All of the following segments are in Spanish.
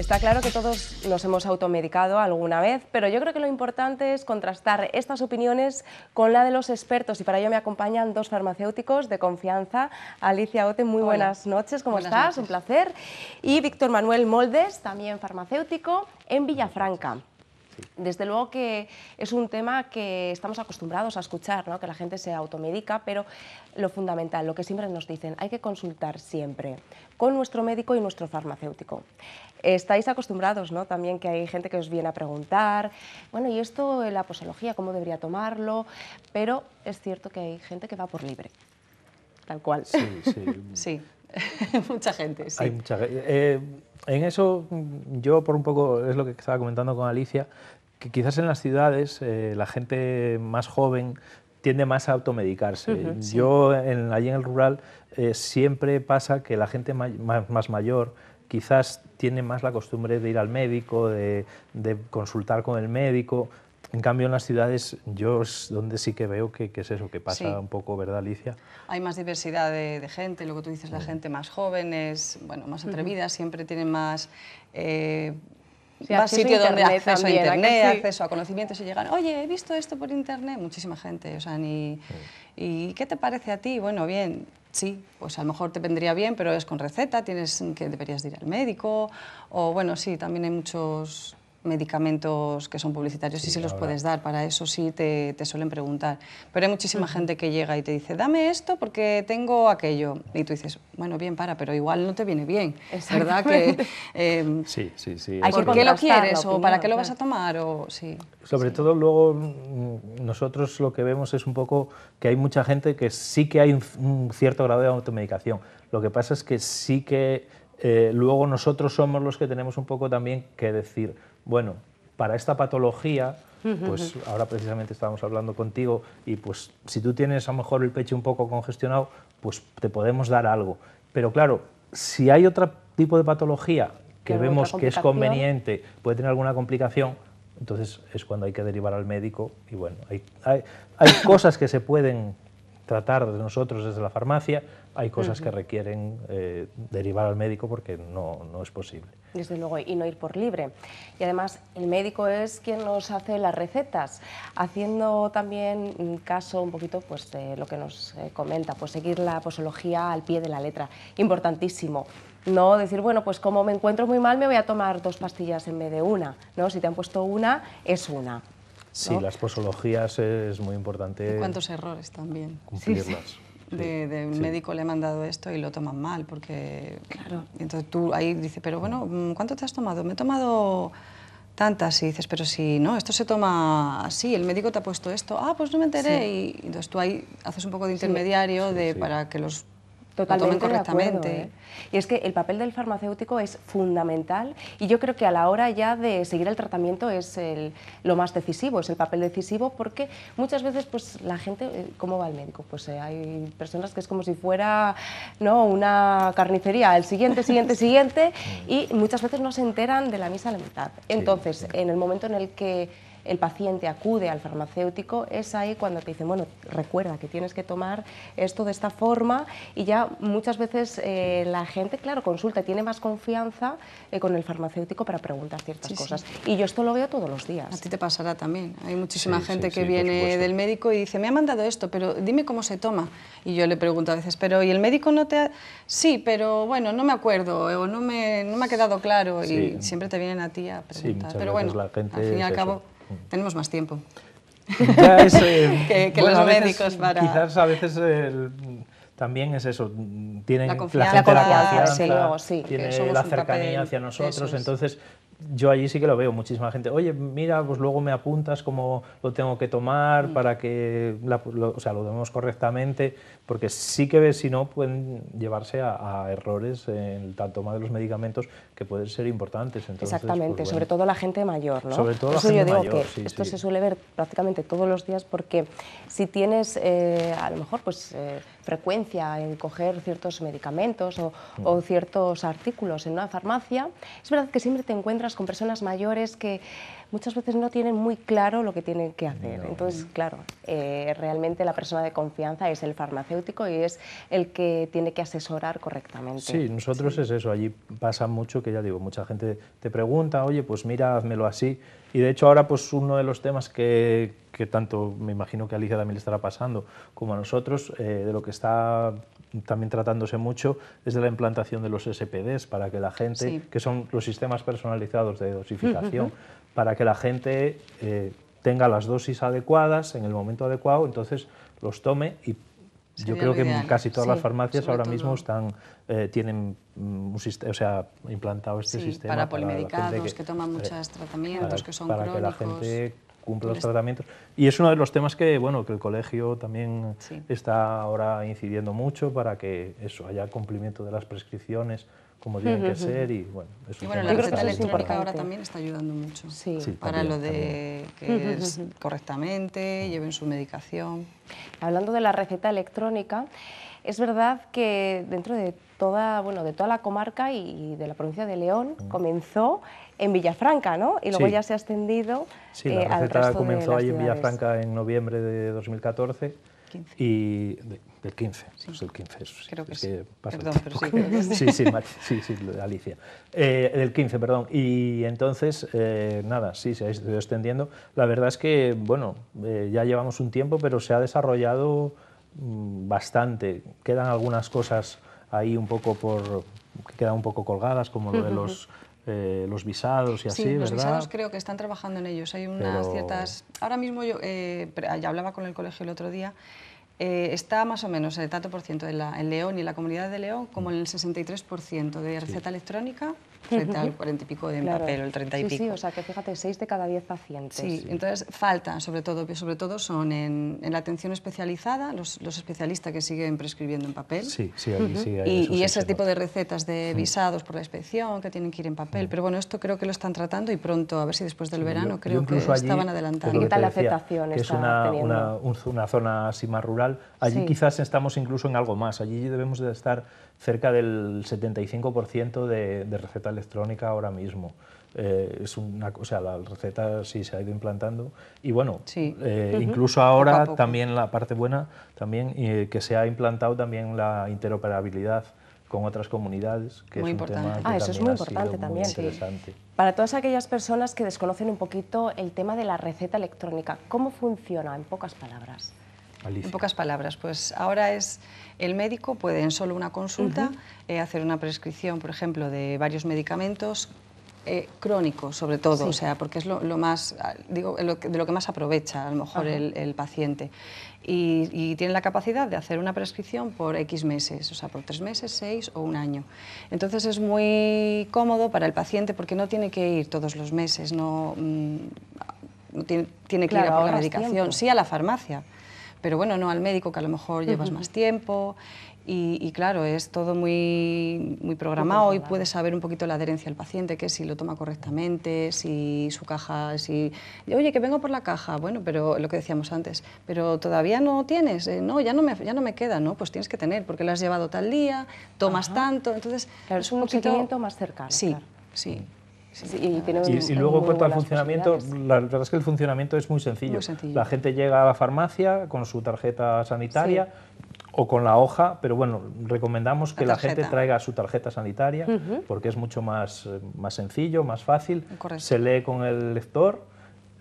Está claro que todos nos hemos automedicado alguna vez, pero yo creo que lo importante es contrastar estas opiniones con la de los expertos y para ello me acompañan dos farmacéuticos de confianza. Alicia Ote, muy buenas noches, ¿cómo estás? Un placer. Y Víctor Manuel Moldes, también farmacéutico en Villafranca. Desde luego que es un tema que estamos acostumbrados a escuchar, ¿no? que la gente se automédica pero lo fundamental, lo que siempre nos dicen, hay que consultar siempre con nuestro médico y nuestro farmacéutico. Estáis acostumbrados, ¿no? También que hay gente que os viene a preguntar, bueno, ¿y esto la posología, cómo debería tomarlo? Pero es cierto que hay gente que va por libre, tal cual. Sí, sí. sí. mucha gente, sí. Eh, en eso, mm, yo por un poco, es lo que estaba comentando con Alicia, que quizás en las ciudades eh, la gente más joven tiende más a automedicarse. yo, en, allí en el rural, eh, siempre pasa que la gente más, mayor quizás tiene más la costumbre de ir al médico, de, de consultar con el médico, en cambio, en las ciudades, yo es donde sí que veo que, es eso, que pasa un poco, ¿verdad, Alicia? Hay más diversidad de, gente, lo que tú dices, la gente más joven es, bueno, más atrevida, siempre tiene más... Eh, sitio acceso a internet, acceso a conocimientos y llegan, oye, he visto esto por internet, muchísima gente, o sea, ¿y qué te parece a ti? Bueno, bien, sí, pues a lo mejor te vendría bien, pero es con receta, tienes que deberías ir al médico, o bueno, sí, también hay muchos medicamentos que son publicitarios sí, y se los puedes dar, para eso sí te, suelen preguntar. Pero hay muchísima gente que llega y te dice, dame esto porque tengo aquello. Y tú dices, bueno, bien, para, pero igual no te viene bien, ¿verdad? Eh, ¿Por qué lo quieres o para qué lo vas a tomar? O, sí, Sobre todo luego mm, nosotros lo que vemos es un poco que hay mucha gente que sí que hay un, cierto grado de automedicación. Lo que pasa es que sí que eh, luego nosotros somos los que tenemos un poco también que decir, bueno, para esta patología, pues ahora precisamente estábamos hablando contigo y pues si tú tienes a lo mejor el pecho un poco congestionado, pues te podemos dar algo. Pero claro, si hay otro tipo de patología que vemos que es conveniente, puede tener alguna complicación, entonces es cuando hay que derivar al médico y bueno, hay, hay, hay cosas que se pueden tratar de nosotros desde la farmacia, hay cosas que requieren eh, derivar al médico porque no, es posible. Desde luego, y no ir por libre. Y además, el médico es quien nos hace las recetas, haciendo también caso un poquito pues, de lo que nos eh, comenta, pues seguir la posología al pie de la letra. Importantísimo. No decir, bueno, pues como me encuentro muy mal, me voy a tomar dos pastillas en vez de una. ¿no? Si te han puesto una, es una. Sí, las posologías es muy importante. ¿Y ¿Cuántos errores también? Cumplirlas. De, un médico le he mandado esto y lo toman mal, porque. Claro. Entonces tú ahí dices, pero bueno, mm, ¿cuánto te has tomado? Me he tomado tantas y dices, pero si no, esto se toma así, el médico te ha puesto esto, ah, pues no me enteré. Y entonces tú ahí haces un poco de intermediario de, para que los Totalmente correctamente. ¿eh? Y es que el papel del farmacéutico es fundamental y yo creo que a la hora ya de seguir el tratamiento es el, lo más decisivo, es el papel decisivo porque muchas veces pues la gente, eh, ¿cómo va el médico? Pues eh, hay personas que es como si fuera ¿no? una carnicería, el siguiente, siguiente, siguiente y muchas veces no se enteran de la misa a la mitad. Entonces, en el momento en el que el paciente acude al farmacéutico, es ahí cuando te dicen, bueno, recuerda que tienes que tomar esto de esta forma y ya muchas veces eh, la gente, claro, consulta, tiene más confianza eh, con el farmacéutico para preguntar ciertas cosas. Y yo esto lo veo todos los días. A ti te pasará también. Hay muchísima gente que viene del médico y dice, me ha mandado esto, pero dime cómo se toma. Y yo le pregunto a veces, pero ¿y el médico no te ha... Sí, pero bueno, no me acuerdo eh, o no me, no me ha quedado claro y siempre te vienen a ti a preguntar. pero bueno, al fin y al cabo tenemos más tiempo. Ya es, eh, que, que bueno, los veces, médicos para... Quizás a veces el, eh, también es eso, tienen la confianza, la, gente, la confianza, sí, luego, sí, tiene la cercanía hacia nosotros, es. entonces yo allí sí que lo veo, muchísima gente, oye, mira, pues luego me apuntas cómo lo tengo que tomar mm. para que lo, o sea, lo tomemos correctamente, porque sí que ves, si no, pueden llevarse a, errores en la toma de los medicamentos que pueden ser importantes. Pues Exactamente, sobre todo la gente mayor, ¿no? Sobre todo yo digo que esto se suele ver prácticamente todos los días porque si tienes, eh, a lo mejor, pues... Eh, frecuencia en coger ciertos medicamentos mm. o ciertos artículos en una farmacia, es verdad que siempre te encuentras con personas mayores que muchas veces no tienen muy claro lo que tienen que hacer. Entonces, claro, eh, realmente la persona de confianza es el farmacéutico y es el que tiene que asesorar correctamente. Sí, nosotros es eso. Allí pasa mucho que ya digo, mucha gente te pregunta, oye, pues mira, házmelo así. Y de hecho ahora pues uno de los temas que, tanto me imagino que Alicia también le estará pasando como a nosotros, eh, de lo que está también tratándose mucho, es de la implantación de los SPDs para que la gente, que son los sistemas personalizados de dosificación, para que la gente eh, tenga las dosis adecuadas en el momento adecuado, entonces los tome y yo creo que casi todas las farmacias ahora mismo están eh, tienen mm, un sistema, o sea, implantado este sistema para polimedicados, que, toman eh, muchos tratamientos, que son crónicos cumple los tratamientos. Y es uno de los temas que, bueno, que el colegio también está ahora incidiendo mucho para que eso haya cumplimiento de las prescripciones como tienen que ser y bueno, es la receta electrónica ahora también está ayudando mucho para lo de que correctamente, lleven su medicación. Hablando de la receta electrónica, es verdad que dentro de toda, bueno, de toda la comarca y de la provincia de León comenzó en Villafranca, ¿no? Y luego ya se ha extendido. Sí, la receta eh, comenzó ahí en Villafranca en noviembre de 2014. 15. Y del 15, sí. Pues el 15, sí. Creo que, sí. perdón, pero sí, sí. sí, Alicia. Eh, del 15, perdón. Y entonces, eh, nada, sí, se ha ido extendiendo. La verdad es que, bueno, eh, ya llevamos un tiempo, pero se ha desarrollado mm, bastante. Quedan algunas cosas ahí un poco por que quedan un poco colgadas, como lo de los eh, los visados y así, ¿verdad? Los visados creo que están trabajando en ellos. Hay unas ciertas. Ahora mismo yo eh, ya hablaba con el colegio el otro día. Eh, está más o menos el tanto por ciento en, León y en la comunidad de León como en el 63% de receta electrónica frente al cuarenta y pico de papel el treinta y pico. Sí, o sea que fíjate, seis de cada diez pacientes. Sí, entonces falta, sobre todo, sobre todo son en, la atención especializada, los, especialistas que siguen prescribiendo en papel. Sí, sí, ahí, sí. y, ese tipo de recetas de visados por la inspección que tienen que ir en papel. Pero bueno, esto creo que lo están tratando y pronto, a ver si después del verano, creo que estaban adelantando. ¿Qué tal la aceptación es una, zona así más rural. Allí quizás estamos incluso en algo más. Allí debemos de estar cerca del 75% de recetas electrónica ahora mismo. Eh, es una, o sea, la receta sí se ha ido implantando y bueno, eh, incluso ahora también la parte buena, también eh, que se ha implantado también la interoperabilidad con otras comunidades, que muy es un importante. tema ah, eso es muy importante también. Interesante. Para todas aquellas personas que desconocen un poquito el tema de la receta electrónica, ¿cómo funciona en pocas palabras? En pocas palabras, pues ahora es el médico puede en solo una consulta eh, hacer una prescripción, por ejemplo, de varios medicamentos eh, crónicos, sobre todo, o sea, porque es lo, más, ah, digo, de lo que más aprovecha a lo mejor el, paciente. Y, tiene la capacidad de hacer una prescripción por X meses, o sea, por tres meses, seis o un año. Entonces es muy cómodo para el paciente porque no tiene que ir todos los meses, no, mm, tiene, que ir a por la medicación, sí a la farmacia pero bueno, no al médico que a lo mejor llevas más tiempo y, claro, es todo muy, muy programado y puedes saber un poquito la adherencia al paciente, que si lo toma correctamente, si su caja, si, oye, que vengo por la caja, bueno, pero lo que decíamos antes, pero todavía no tienes, eh, no, ya no, me, ya no me queda, ¿no? Pues tienes que tener, porque lo has llevado tal día, tomas tanto, entonces... Claro, es un, un más cercano. Sí, sí y, luego en cuanto al funcionamiento, la verdad es que el funcionamiento es muy sencillo. La gente llega a la farmacia con su tarjeta sanitaria o con la hoja, pero bueno, recomendamos que la, gente traiga su tarjeta sanitaria porque es mucho más, eh, sencillo, más fácil, se lee con el lector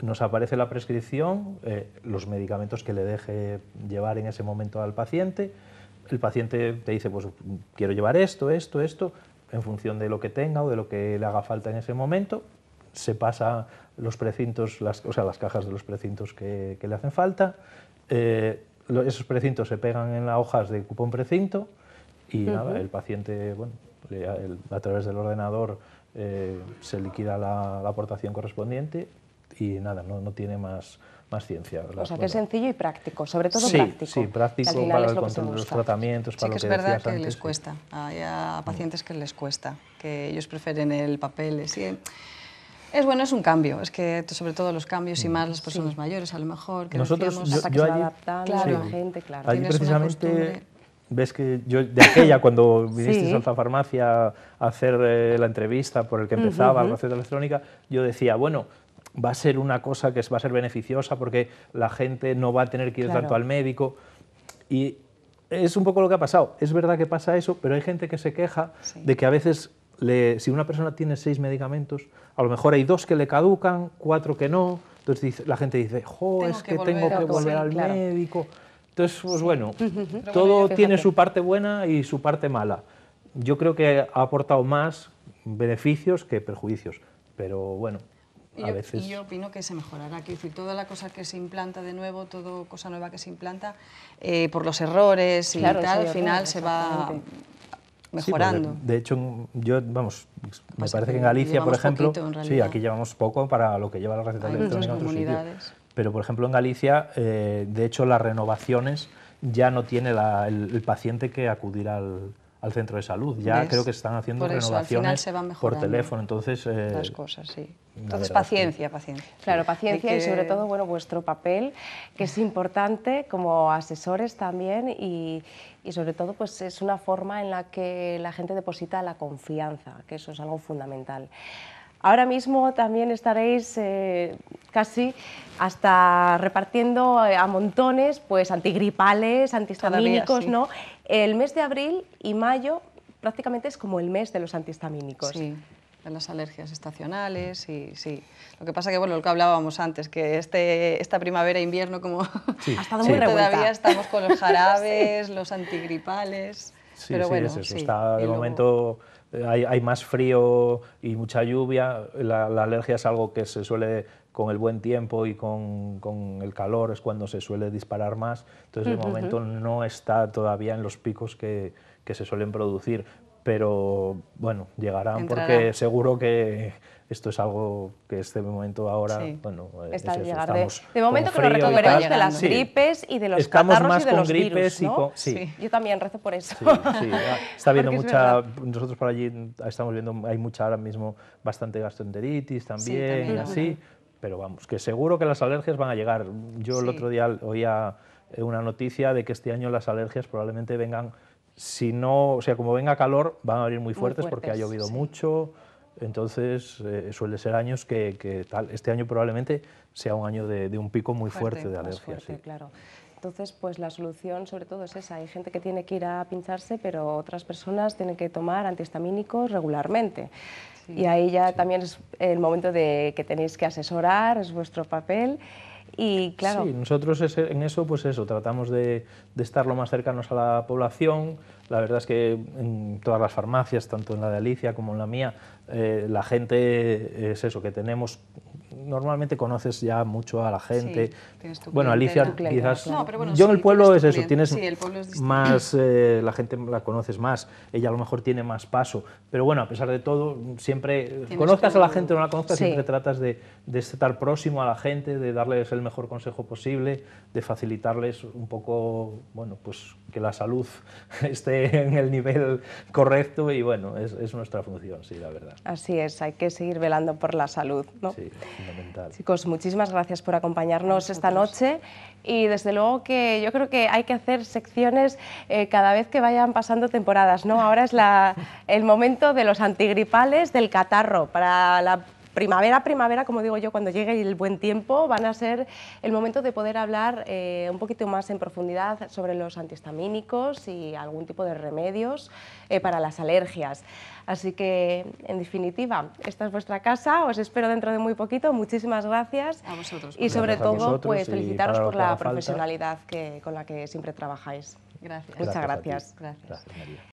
nos aparece la prescripción, eh, los medicamentos que le deje llevar en ese momento al paciente, el paciente te dice, pues quiero llevar esto, esto, esto, en función de lo que tenga o de lo que le haga falta en ese momento, se pasa los precintos, las, o sea, las cajas de los precintos que, le hacen falta, eh, esos precintos se pegan en las hojas de cupón precinto y nada, el paciente, bueno, a través del ordenador eh, se liquida la, aportación correspondiente y nada, no, no tiene más, más ciencia. ¿verdad? O sea, que es sencillo y práctico, sobre todo práctico. Sí, sí, práctico para el control de los tratamientos, para lo que, que es verdad que les cuesta. Hay a mm. pacientes que les cuesta, que ellos prefieren el papel. Es, es bueno, es un cambio. Es que sobre todo los cambios y mm. más las personas mayores, a lo mejor. Que Nosotros, decíamos, yo, hasta que se allí, adaptando claro, la gente, claro. Allí precisamente ves que yo de aquella cuando viniste a la farmacia a hacer eh, la entrevista por el que empezaba la receta electrónica, yo decía, bueno, va a ser una cosa que va a ser beneficiosa porque la gente no va a tener que ir tanto al médico. Y es un poco lo que ha pasado. Es verdad que pasa eso, pero hay gente que se queja de que a veces, le, si una persona tiene seis medicamentos, a lo mejor hay dos que le caducan, cuatro que no. Entonces la gente dice, jo, es que, tengo que volver al médico. Entonces, pues bueno, todo tiene su parte buena y su parte mala. Yo creo que ha aportado más beneficios que perjuicios, pero bueno y yo, opino que se mejorará. aquí toda la cosa que se implanta de nuevo, toda cosa nueva que se implanta, eh, por los errores y tal, al final se va mejorando. de hecho, yo, vamos, me parece que en Galicia, por ejemplo, sí, aquí llevamos poco para lo que lleva la receta electrónica en otros sitios. Pero, por ejemplo, en Galicia, eh, de hecho, las renovaciones ya no tiene el, paciente que acudir al, centro de salud. Ya creo que están haciendo renovaciones por teléfono. Entonces, eh, cosas, entonces, paciencia, paciencia. Claro, paciencia y sobre todo, bueno, vuestro papel, que es importante como asesores también y, sobre todo, pues es una forma en la que la gente deposita la confianza, que eso es algo fundamental. Ahora mismo también estaréis eh, casi hasta repartiendo eh, a montones, pues antigripales, antihistamínicos, ¿no? El mes de abril y mayo prácticamente es como el mes de los antihistamínicos. Sí las alergias estacionales y sí. Lo que pasa que, bueno, lo que hablábamos antes, que este, esta primavera, invierno, como ha estado sí. todavía estamos con los jarabes, los antigripales. pero bueno, sí, Está de momento... Eh, hay, más frío y mucha lluvia, la, alergia es algo que se suele, con el buen tiempo y con, con el calor, es cuando se suele disparar más, entonces de momento no está todavía en los picos que, que se suelen producir, pero bueno, llegarán porque seguro que esto es algo que este momento ahora, bueno, de, momento que nos recogeremos de las gripes y de los estamos catarros más y con gripes sí. Yo también rezo por eso. Está viendo mucha, nosotros por allí estamos viendo, hay mucha ahora mismo bastante gastroenteritis también, y así, pero vamos, que seguro que las alergias van a llegar. Yo el otro día oía una noticia de que este año las alergias probablemente vengan si no, o sea, como venga calor, van a venir muy fuertes, porque ha llovido mucho. Entonces, eh, suele ser años que, tal. Este año probablemente sea un año de, un pico muy fuerte, de alergia. Sí. claro. Entonces, pues la solución sobre todo es esa. Hay gente que tiene que ir a pincharse, pero otras personas tienen que tomar antihistamínicos regularmente. Y ahí ya también es el momento de que tenéis que asesorar, es vuestro papel. Y claro. Sí, nosotros en eso, pues eso, tratamos de, estar lo más cercanos a la población. La verdad es que en todas las farmacias, tanto en la de Alicia como en la mía, eh, la gente es eso, que tenemos normalmente conoces ya mucho a la gente. bueno, Alicia, quizás. yo en el pueblo es eso, tienes más. Eh, la gente la conoces más, ella a lo mejor tiene más paso. Pero bueno, a pesar de todo, siempre. Conozcas a la gente o no la conozcas, siempre tratas de, de, estar próximo a la gente, de darles el mejor consejo posible, de facilitarles un poco, bueno, pues la salud esté en el nivel correcto y bueno, es, nuestra función, sí, la verdad. Así es, hay que seguir velando por la salud. ¿no? Sí, fundamental. Chicos, muchísimas gracias por acompañarnos esta noche y desde luego que yo creo que hay que hacer secciones eh, cada vez que vayan pasando temporadas, ¿no? Ahora es la, el momento de los antigripales, del catarro, para la primavera, primavera, como digo yo, cuando llegue el buen tiempo, van a ser el momento de poder hablar eh, un poquito más en profundidad sobre los antihistamínicos y algún tipo de remedios eh, para las alergias. Así que, en definitiva, esta es vuestra casa, os espero dentro de muy poquito, muchísimas gracias. A vosotros. Y sobre todo, pues felicitaros por la profesionalidad con la que siempre trabajáis. Gracias. Muchas gracias. gracias. gracias María.